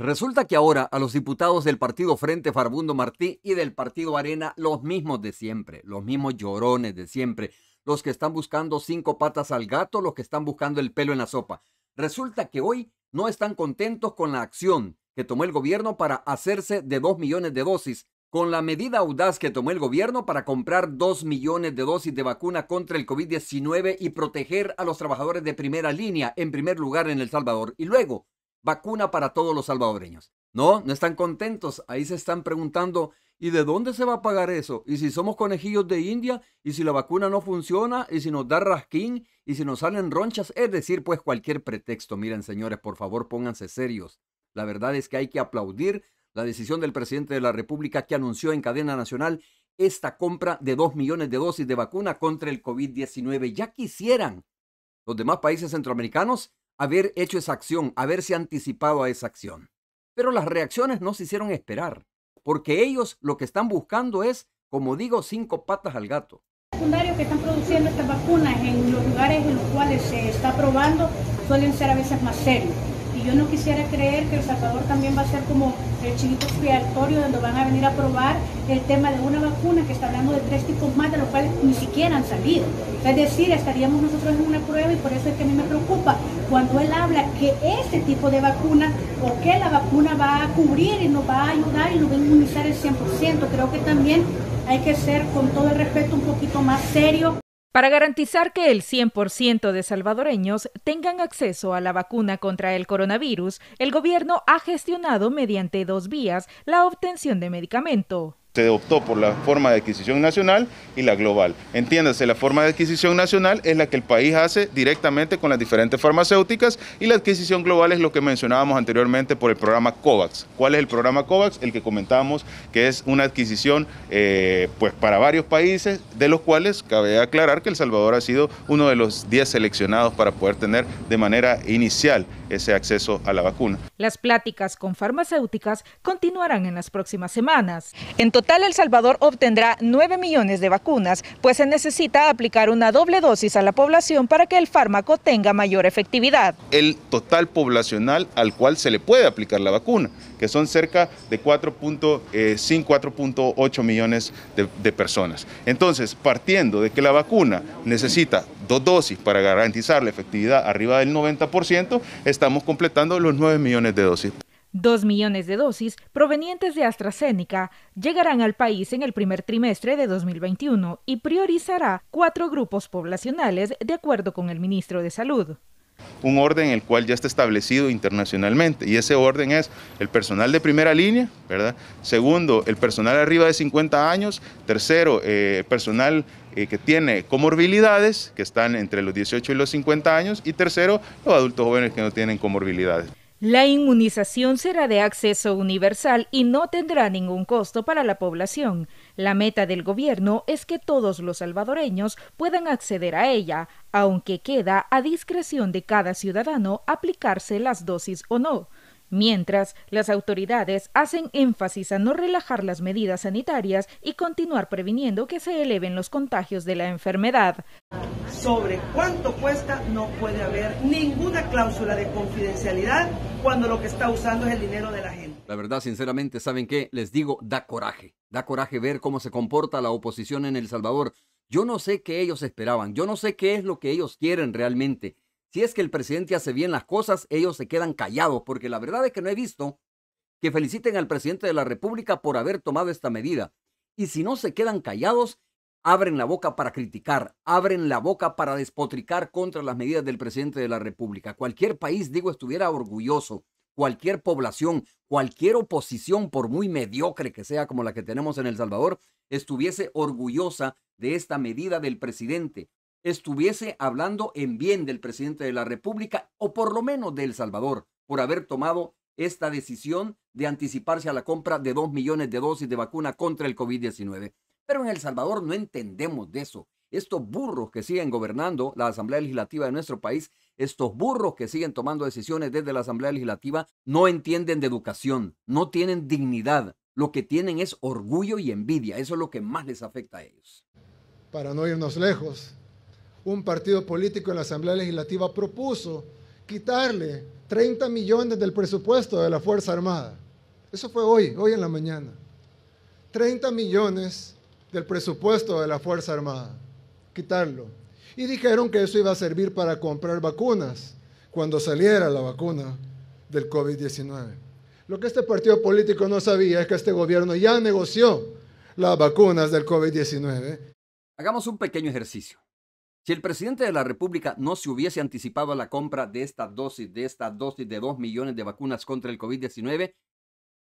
Resulta que ahora a los diputados del partido Frente Farbundo Martí y del partido Arena, los mismos de siempre, los mismos llorones de siempre, los que están buscando cinco patas al gato, los que están buscando el pelo en la sopa. Resulta que hoy no están contentos con la acción que tomó el gobierno para hacerse de dos millones de dosis, con la medida audaz que tomó el gobierno para comprar dos millones de dosis de vacuna contra el COVID-19 y proteger a los trabajadores de primera línea, en primer lugar en El Salvador, y luego vacuna para todos los salvadoreños. No, no están contentos. Ahí se están preguntando, ¿y de dónde se va a pagar eso? ¿Y si somos conejillos de India? ¿Y si la vacuna no funciona? ¿Y si nos da rasquín? ¿Y si nos salen ronchas? Es decir, pues cualquier pretexto. Miren, señores, por favor, pónganse serios. La verdad es que hay que aplaudir la decisión del presidente de la República que anunció en cadena nacional esta compra de dos millones de dosis de vacuna contra el COVID-19. Ya quisieran los demás países centroamericanos haber hecho esa acción, haberse anticipado a esa acción. Pero las reacciones no se hicieron esperar, porque ellos lo que están buscando es, como digo, cinco patas al gato. Secundarios que están produciendo estas vacunas en los lugares en los cuales se está probando suelen ser a veces más serios yo no quisiera creer que El Salvador también va a ser como el chiquito expiatorio donde van a venir a probar el tema de una vacuna que está hablando de tres tipos más de los cuales ni siquiera han salido. Es decir, estaríamos nosotros en una prueba y por eso es que a mí me preocupa cuando él habla que este tipo de vacuna o que la vacuna va a cubrir y nos va a ayudar y nos va a inmunizar el 100%. Creo que también hay que ser con todo el respeto un poquito más serio. Para garantizar que el 100% de salvadoreños tengan acceso a la vacuna contra el coronavirus, el gobierno ha gestionado mediante dos vías la obtención de medicamento se optó por la forma de adquisición nacional y la global. Entiéndase, la forma de adquisición nacional es la que el país hace directamente con las diferentes farmacéuticas y la adquisición global es lo que mencionábamos anteriormente por el programa COVAX. ¿Cuál es el programa COVAX? El que comentábamos que es una adquisición eh, pues para varios países, de los cuales cabe aclarar que El Salvador ha sido uno de los 10 seleccionados para poder tener de manera inicial ese acceso a la vacuna. Las pláticas con farmacéuticas continuarán en las próximas semanas. En total, El Salvador obtendrá 9 millones de vacunas, pues se necesita aplicar una doble dosis a la población para que el fármaco tenga mayor efectividad. El total poblacional al cual se le puede aplicar la vacuna, que son cerca de 4.5, 4.8 eh, millones de, de personas. Entonces, partiendo de que la vacuna necesita dos dosis para garantizar la efectividad arriba del 90%, estamos completando los 9 millones de dosis. Dos millones de dosis provenientes de AstraZeneca llegarán al país en el primer trimestre de 2021 y priorizará cuatro grupos poblacionales de acuerdo con el ministro de Salud un orden el cual ya está establecido internacionalmente y ese orden es el personal de primera línea, ¿verdad? Segundo, el personal arriba de 50 años. Tercero, el eh, personal eh, que tiene comorbilidades, que están entre los 18 y los 50 años. Y tercero, los adultos jóvenes que no tienen comorbilidades. La inmunización será de acceso universal y no tendrá ningún costo para la población. La meta del gobierno es que todos los salvadoreños puedan acceder a ella, aunque queda a discreción de cada ciudadano aplicarse las dosis o no. Mientras, las autoridades hacen énfasis a no relajar las medidas sanitarias y continuar previniendo que se eleven los contagios de la enfermedad. Sobre cuánto cuesta no puede haber ninguna cláusula de confidencialidad cuando lo que está usando es el dinero de la gente. La verdad, sinceramente, ¿saben qué? Les digo, da coraje. Da coraje ver cómo se comporta la oposición en El Salvador. Yo no sé qué ellos esperaban, yo no sé qué es lo que ellos quieren realmente. Si es que el presidente hace bien las cosas, ellos se quedan callados, porque la verdad es que no he visto que feliciten al presidente de la República por haber tomado esta medida. Y si no se quedan callados, abren la boca para criticar, abren la boca para despotricar contra las medidas del presidente de la República. Cualquier país, digo, estuviera orgulloso, cualquier población, cualquier oposición, por muy mediocre que sea como la que tenemos en El Salvador, estuviese orgullosa de esta medida del presidente, estuviese hablando en bien del presidente de la República o por lo menos de El Salvador por haber tomado esta decisión de anticiparse a la compra de dos millones de dosis de vacuna contra el COVID-19. Pero en El Salvador no entendemos de eso. Estos burros que siguen gobernando la Asamblea Legislativa de nuestro país, estos burros que siguen tomando decisiones desde la Asamblea Legislativa, no entienden de educación, no tienen dignidad. Lo que tienen es orgullo y envidia. Eso es lo que más les afecta a ellos. Para no irnos lejos, un partido político en la Asamblea Legislativa propuso quitarle 30 millones del presupuesto de la Fuerza Armada. Eso fue hoy, hoy en la mañana. 30 millones del presupuesto de la Fuerza Armada, quitarlo. Y dijeron que eso iba a servir para comprar vacunas cuando saliera la vacuna del COVID-19. Lo que este partido político no sabía es que este gobierno ya negoció las vacunas del COVID-19. Hagamos un pequeño ejercicio. Si el presidente de la República no se hubiese anticipado a la compra de esta dosis, de esta dosis de dos millones de vacunas contra el COVID-19,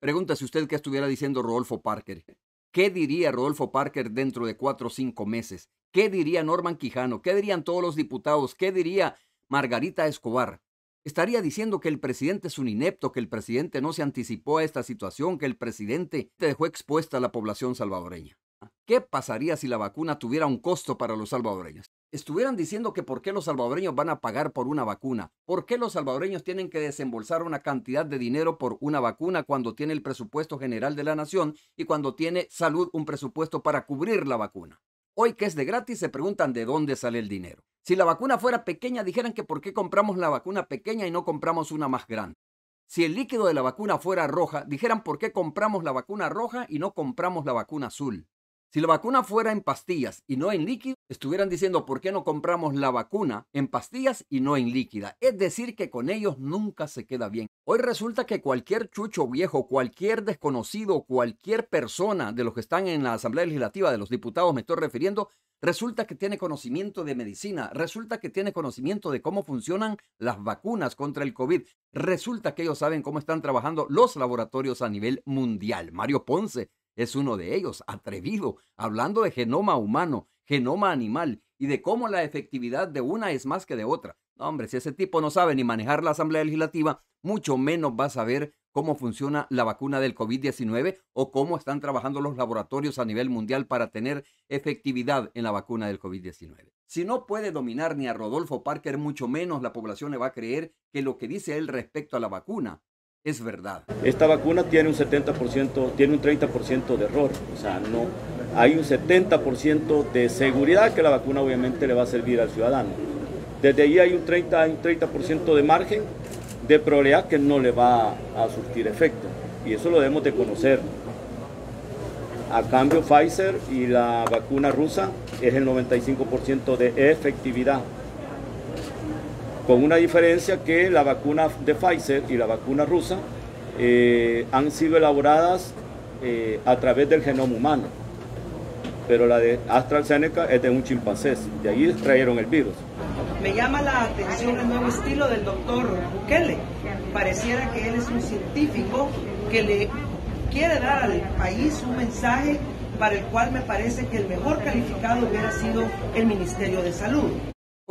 pregúntese usted qué estuviera diciendo Rodolfo Parker. ¿Qué diría Rodolfo Parker dentro de cuatro o cinco meses? ¿Qué diría Norman Quijano? ¿Qué dirían todos los diputados? ¿Qué diría Margarita Escobar? Estaría diciendo que el presidente es un inepto, que el presidente no se anticipó a esta situación, que el presidente dejó expuesta a la población salvadoreña. ¿Qué pasaría si la vacuna tuviera un costo para los salvadoreños? estuvieran diciendo que por qué los salvadoreños van a pagar por una vacuna, por qué los salvadoreños tienen que desembolsar una cantidad de dinero por una vacuna cuando tiene el presupuesto general de la nación y cuando tiene salud un presupuesto para cubrir la vacuna. Hoy que es de gratis se preguntan de dónde sale el dinero. Si la vacuna fuera pequeña dijeran que por qué compramos la vacuna pequeña y no compramos una más grande. Si el líquido de la vacuna fuera roja, dijeran por qué compramos la vacuna roja y no compramos la vacuna azul. Si la vacuna fuera en pastillas y no en líquido, estuvieran diciendo por qué no compramos la vacuna en pastillas y no en líquida. Es decir, que con ellos nunca se queda bien. Hoy resulta que cualquier chucho viejo, cualquier desconocido, cualquier persona de los que están en la Asamblea Legislativa, de los diputados me estoy refiriendo, resulta que tiene conocimiento de medicina, resulta que tiene conocimiento de cómo funcionan las vacunas contra el COVID, resulta que ellos saben cómo están trabajando los laboratorios a nivel mundial. Mario Ponce es uno de ellos, atrevido, hablando de genoma humano, genoma animal y de cómo la efectividad de una es más que de otra. No, hombre, si ese tipo no sabe ni manejar la Asamblea Legislativa, mucho menos va a saber cómo funciona la vacuna del COVID-19 o cómo están trabajando los laboratorios a nivel mundial para tener efectividad en la vacuna del COVID-19. Si no puede dominar ni a Rodolfo Parker, mucho menos la población le va a creer que lo que dice él respecto a la vacuna es verdad. Esta vacuna tiene un 70%, tiene un 30% de error, o sea, no hay un 70% de seguridad que la vacuna obviamente le va a servir al ciudadano. Desde ahí hay un 30, hay un 30% de margen de probabilidad que no le va a surtir efecto y eso lo debemos de conocer. A cambio Pfizer y la vacuna rusa es el 95% de efectividad con una diferencia que la vacuna de Pfizer y la vacuna rusa eh, han sido elaboradas eh, a través del genoma humano, pero la de AstraZeneca es de un chimpancé, de ahí trajeron el virus. Me llama la atención el nuevo estilo del doctor Bukele. Pareciera que él es un científico que le quiere dar al país un mensaje para el cual me parece que el mejor calificado hubiera sido el Ministerio de Salud.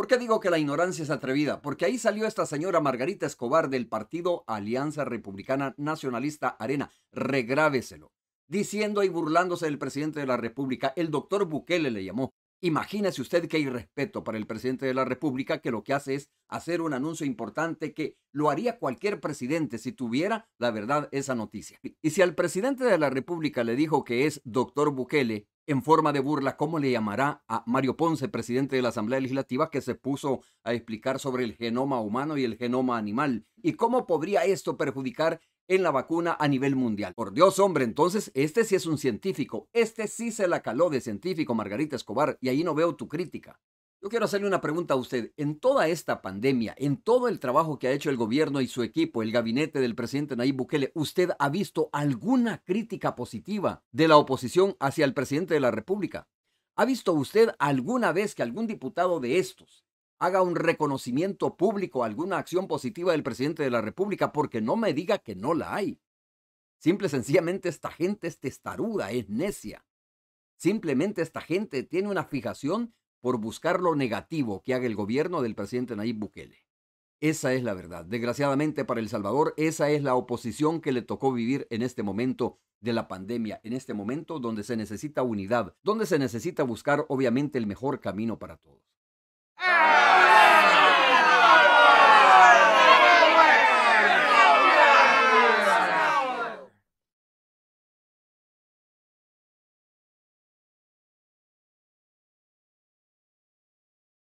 ¿Por qué digo que la ignorancia es atrevida? Porque ahí salió esta señora Margarita Escobar del partido Alianza Republicana Nacionalista Arena. Regráveselo. Diciendo y burlándose del presidente de la República, el doctor Bukele le llamó. Imagínese usted que hay respeto para el presidente de la República que lo que hace es hacer un anuncio importante que lo haría cualquier presidente si tuviera la verdad esa noticia. Y si al presidente de la República le dijo que es doctor Bukele en forma de burla, ¿cómo le llamará a Mario Ponce, presidente de la Asamblea Legislativa, que se puso a explicar sobre el genoma humano y el genoma animal? ¿Y cómo podría esto perjudicar en la vacuna a nivel mundial? Por Dios, hombre, entonces este sí es un científico, este sí se la caló de científico, Margarita Escobar, y ahí no veo tu crítica. Yo quiero hacerle una pregunta a usted. En toda esta pandemia, en todo el trabajo que ha hecho el gobierno y su equipo, el gabinete del presidente Nayib Bukele, ¿usted ha visto alguna crítica positiva de la oposición hacia el presidente de la República? ¿Ha visto usted alguna vez que algún diputado de estos haga un reconocimiento público a alguna acción positiva del presidente de la República? Porque no me diga que no la hay. Simple sencillamente esta gente es testaruda, es necia. Simplemente esta gente tiene una fijación por buscar lo negativo que haga el gobierno del presidente Nayib Bukele. Esa es la verdad. Desgraciadamente para El Salvador, esa es la oposición que le tocó vivir en este momento de la pandemia, en este momento donde se necesita unidad, donde se necesita buscar obviamente el mejor camino para todos.